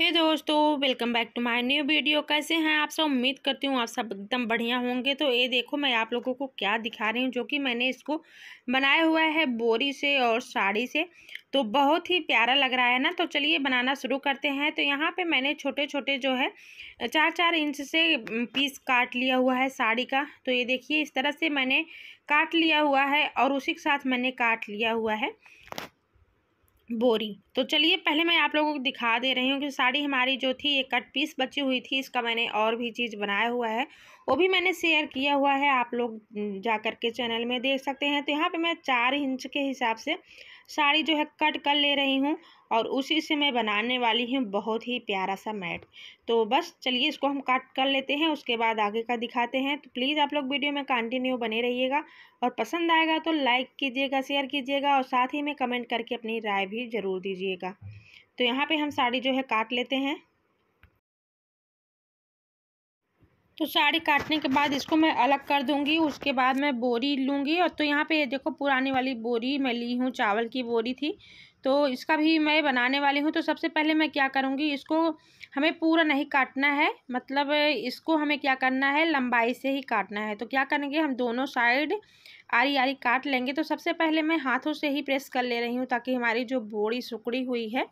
हे hey दोस्तों welcome back to my new video कैसे हैं आप सब उम्मीद करती हूँ आप सब एकदम बढ़िया होंगे तो ये देखो मैं आप लोगों को क्या दिखा रही हूँ जो कि मैंने इसको बनाया हुआ है बोरी से और साड़ी से तो बहुत ही प्यारा लग रहा है ना तो चलिए बनाना शुरू करते हैं तो यहाँ पे मैंने छोटे छोटे जो है चार चार इंच से पीस काट लिया हुआ है साड़ी का तो ये देखिए इस तरह से मैंने काट लिया हुआ है और उसी के साथ मैंने काट लिया हुआ है बोरी तो चलिए पहले मैं आप लोगों को दिखा दे रही हूँ कि साड़ी हमारी जो थी ये कट पीस बची हुई थी इसका मैंने और भी चीज़ बनाया हुआ है वो भी मैंने शेयर किया हुआ है आप लोग जा कर के चैनल में देख सकते हैं तो यहाँ पे मैं चार इंच के हिसाब से साड़ी जो है कट कर ले रही हूँ और उसी से मैं बनाने वाली हूँ बहुत ही प्यारा सा मैट तो बस चलिए इसको हम कट कर लेते हैं उसके बाद आगे का दिखाते हैं तो प्लीज़ आप लोग वीडियो में कंटिन्यू बने रहिएगा और पसंद आएगा तो लाइक कीजिएगा शेयर कीजिएगा और साथ ही में कमेंट करके अपनी राय भी ज़रूर दीजिएगा तो यहाँ पर हम साड़ी जो है काट लेते हैं तो साड़ी काटने के बाद इसको मैं अलग कर दूंगी उसके बाद मैं बोरी लूँगी और तो यहाँ पे ये देखो पुरानी वाली बोरी मैं ली हूँ चावल की बोरी थी तो इसका भी मैं बनाने वाली हूँ तो सबसे पहले मैं क्या करूँगी इसको हमें पूरा नहीं काटना है मतलब इसको हमें क्या करना है लंबाई से ही काटना है तो क्या करेंगे हम दोनों साइड आरी आरी काट लेंगे तो सबसे पहले मैं हाथों से ही प्रेस कर ले रही हूँ ताकि हमारी जो बोरी सुकड़ी हुई है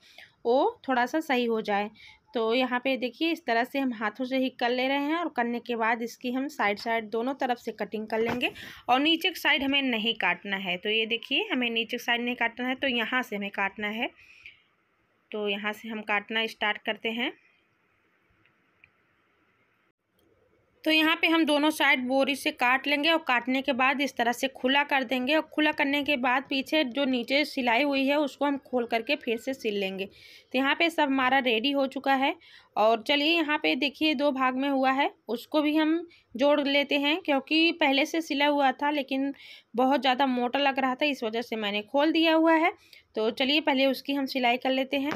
वो थोड़ा सा सही हो जाए तो यहाँ पे देखिए इस तरह से हम हाथों से ही कर ले रहे हैं और करने के बाद इसकी हम साइड साइड दोनों तरफ से कटिंग कर लेंगे और नीचे की साइड हमें नहीं काटना है तो ये देखिए हमें नीचे की साइड नहीं काटना है तो यहाँ से हमें काटना है तो यहाँ से हम काटना स्टार्ट करते हैं तो यहाँ पे हम दोनों साइड बोरी से काट लेंगे और काटने के बाद इस तरह से खुला कर देंगे और खुला करने के बाद पीछे जो नीचे सिलाई हुई है उसको हम खोल करके फिर से सिल लेंगे तो यहाँ पे सब हमारा रेडी हो चुका है और चलिए यहाँ पे देखिए दो भाग में हुआ है उसको भी हम जोड़ लेते हैं क्योंकि पहले से सिला हुआ था लेकिन बहुत ज़्यादा मोटा लग रहा था इस वजह से मैंने खोल दिया हुआ है तो चलिए पहले उसकी हम सिलाई कर लेते हैं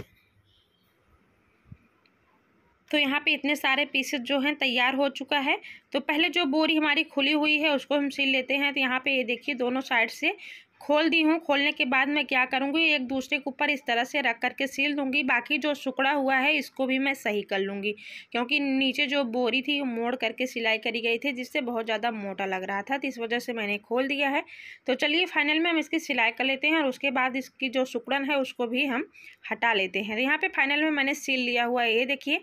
तो यहाँ पे इतने सारे पीसेस जो हैं तैयार हो चुका है तो पहले जो बोरी हमारी खुली हुई है उसको हम सिल लेते हैं तो यहाँ पे ये देखिए दोनों साइड से खोल दी हूँ खोलने के बाद मैं क्या करूँगी एक दूसरे के ऊपर इस तरह से रख करके सील दूँगी बाकी जो सुकड़ा हुआ है इसको भी मैं सही कर लूँगी क्योंकि नीचे जो बोरी थी मोड़ करके सिलाई करी गई थी जिससे बहुत ज़्यादा मोटा लग रहा था तो इस वजह से मैंने खोल दिया है तो चलिए फाइनल में हम इसकी सिलाई कर लेते हैं और उसके बाद इसकी जो सुकड़न है उसको भी हम हटा लेते हैं तो यहाँ पर फाइनल में मैंने सील लिया हुआ है ये देखिए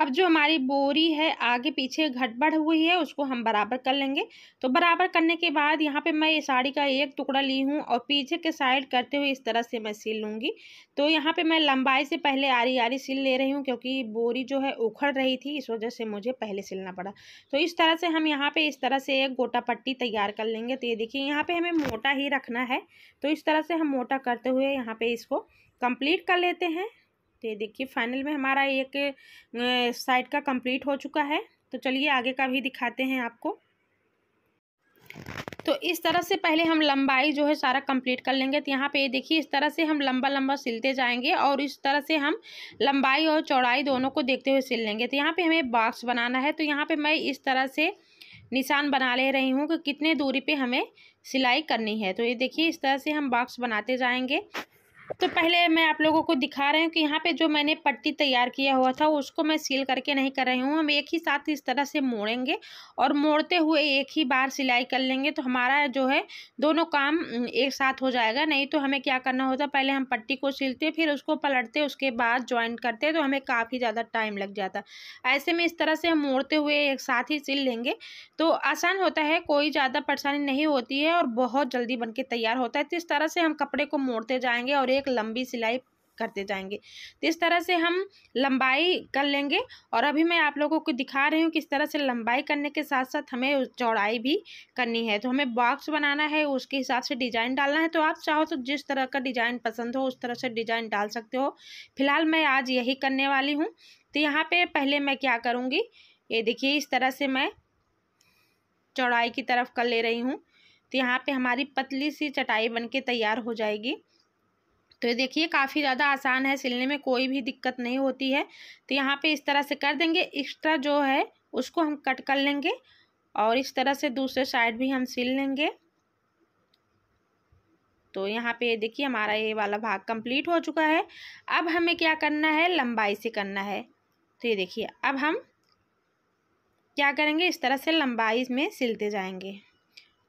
अब जो हमारी बोरी है आगे पीछे घटबड़ हुई है उसको हम बराबर कर लेंगे तो बराबर करने के बाद यहाँ पे मैं ये साड़ी का एक टुकड़ा ली हूँ और पीछे के साइड करते हुए इस तरह से मैं सिल लूँगी तो यहाँ पे मैं लंबाई से पहले आरी आरी सिल ले रही हूँ क्योंकि बोरी जो है उखड़ रही थी इस वजह से मुझे पहले सिलना पड़ा तो इस तरह से हम यहाँ पर इस तरह से एक गोटा पट्टी तैयार कर लेंगे तो ये देखिए यहाँ पर हमें मोटा ही रखना है तो इस तरह से हम मोटा करते हुए यहाँ पर इसको कंप्लीट कर लेते हैं तो ये देखिए फाइनल में हमारा एक साइड का कंप्लीट हो चुका है तो चलिए आगे का भी दिखाते हैं आपको तो इस तरह से पहले हम लंबाई जो है सारा कंप्लीट कर लेंगे तो यहाँ पे ये देखिए इस तरह से हम लंबा लंबा सिलते जाएंगे और इस तरह से हम लंबाई और चौड़ाई दोनों को देखते हुए सिल लेंगे तो यहाँ पे हमें बॉक्स बनाना है तो यहाँ पे मैं इस तरह से निशान बना ले रही हूँ कि कितने दूरी पे हमें सिलाई करनी है तो ये देखिए इस तरह से हम बॉक्स बनाते जाएंगे तो पहले मैं आप लोगों को दिखा रही हूँ कि यहाँ पे जो मैंने पट्टी तैयार किया हुआ था उसको मैं सील करके नहीं कर रही हूँ हम एक ही साथ इस तरह से मोड़ेंगे और मोड़ते हुए एक ही बार सिलाई कर लेंगे तो हमारा जो है दोनों काम एक साथ हो जाएगा नहीं तो हमें क्या करना होता पहले हम पट्टी को सिलते फिर उसको पलटते उसके बाद ज्वाइंट करते तो हमें काफ़ी ज़्यादा टाइम लग जाता ऐसे में इस तरह से हम मोड़ते हुए एक साथ ही सिल लेंगे तो आसान होता है कोई ज़्यादा परेशानी नहीं होती है और बहुत जल्दी बन तैयार होता है तो इस तरह से हम कपड़े को मोड़ते जाएंगे और एक एक लंबी सिलाई करते जाएंगे तो इस तरह से हम लंबाई कर लेंगे और अभी मैं आप लोगों को दिखा रही हूँ किस तरह से लंबाई करने के साथ साथ हमें चौड़ाई भी करनी है तो हमें बॉक्स बनाना है उसके हिसाब से डिज़ाइन डालना है तो आप चाहो तो जिस तरह का डिज़ाइन पसंद हो उस तरह से डिज़ाइन डाल सकते हो फिलहाल मैं आज यही करने वाली हूँ तो यहाँ पर पहले मैं क्या करूँगी ये देखिए इस तरह से मैं चौड़ाई की तरफ कर ले रही हूँ तो यहाँ पे हमारी पतली सी चटाई बनके तैयार हो जाएगी तो ये देखिए काफ़ी ज़्यादा आसान है सिलने में कोई भी दिक्कत नहीं होती है तो यहाँ पे इस तरह से कर देंगे एक्स्ट्रा जो है उसको हम कट कर लेंगे और इस तरह से दूसरे साइड भी हम सिल लेंगे तो यहाँ पे देखिए हमारा ये वाला भाग कंप्लीट हो चुका है अब हमें क्या करना है लंबाई से करना है तो ये देखिए अब हम क्या करेंगे इस तरह से लंबाई में सिलते जाएंगे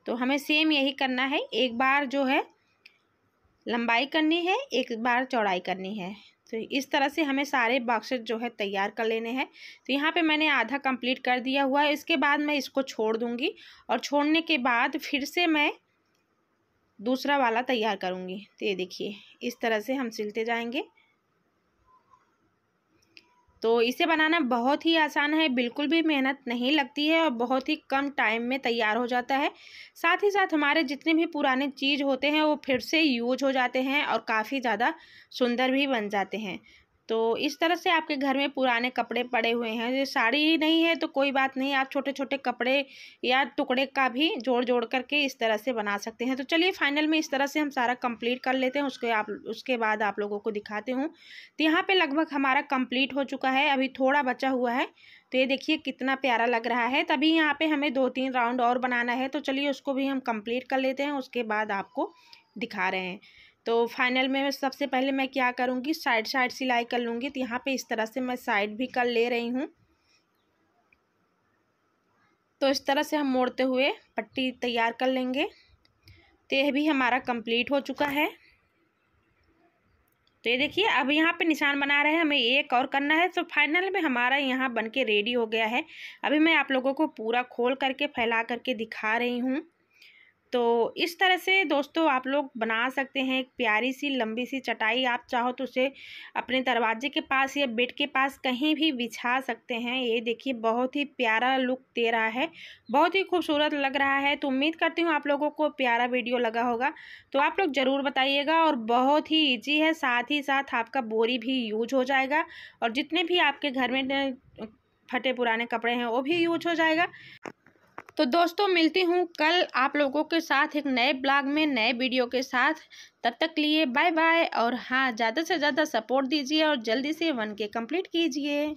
तो हमें सेम यही करना है एक बार जो है लंबाई करनी है एक बार चौड़ाई करनी है तो इस तरह से हमें सारे बॉक्सेस जो है तैयार कर लेने हैं तो यहाँ पे मैंने आधा कंप्लीट कर दिया हुआ है इसके बाद मैं इसको छोड़ दूँगी और छोड़ने के बाद फिर से मैं दूसरा वाला तैयार करूँगी तो ये देखिए इस तरह से हम सिलते जाएंगे तो इसे बनाना बहुत ही आसान है बिल्कुल भी मेहनत नहीं लगती है और बहुत ही कम टाइम में तैयार हो जाता है साथ ही साथ हमारे जितने भी पुराने चीज़ होते हैं वो फिर से यूज हो जाते हैं और काफ़ी ज़्यादा सुंदर भी बन जाते हैं तो इस तरह से आपके घर में पुराने कपड़े पड़े हुए हैं ये साड़ी ही नहीं है तो कोई बात नहीं आप छोटे छोटे कपड़े या टुकड़े का भी जोड़ जोड़ करके इस तरह से बना सकते हैं तो चलिए फाइनल में इस तरह से हम सारा कंप्लीट कर लेते हैं उसके आप उसके बाद आप लोगों को दिखाते हूँ तो यहाँ पे लगभग हमारा कंप्लीट हो चुका है अभी थोड़ा बचा हुआ है तो ये देखिए कितना प्यारा लग रहा है तभी यहाँ पर हमें दो तीन राउंड और बनाना है तो चलिए उसको भी हम कंप्लीट कर लेते हैं उसके बाद आपको दिखा रहे हैं तो फाइनल में सबसे पहले मैं क्या करूँगी साइड साइड सिलाई कर लूँगी तो यहाँ पे इस तरह से मैं साइड भी कर ले रही हूँ तो इस तरह से हम मोड़ते हुए पट्टी तैयार कर लेंगे तो यह भी हमारा कंप्लीट हो चुका है तो ये देखिए अब यहाँ पे निशान बना रहे हैं हमें एक और करना है तो फाइनल में हमारा यहाँ बन के रेडी हो गया है अभी मैं आप लोगों को पूरा खोल करके फैला करके दिखा रही हूँ तो इस तरह से दोस्तों आप लोग बना सकते हैं एक प्यारी सी लंबी सी चटाई आप चाहो तो उसे अपने दरवाजे के पास या बेड के पास कहीं भी बिछा सकते हैं ये देखिए बहुत ही प्यारा लुक दे रहा है बहुत ही खूबसूरत लग रहा है तो उम्मीद करती हूँ आप लोगों को प्यारा वीडियो लगा होगा तो आप लोग ज़रूर बताइएगा और बहुत ही ईजी है साथ ही साथ आपका बोरी भी यूज हो जाएगा और जितने भी आपके घर में फटे पुराने कपड़े हैं वो भी यूज हो जाएगा तो दोस्तों मिलती हूँ कल आप लोगों के साथ एक नए ब्लॉग में नए वीडियो के साथ तब तक लिए बाय बाय और हाँ ज़्यादा से ज़्यादा सपोर्ट दीजिए और जल्दी से वन के कम्प्लीट कीजिए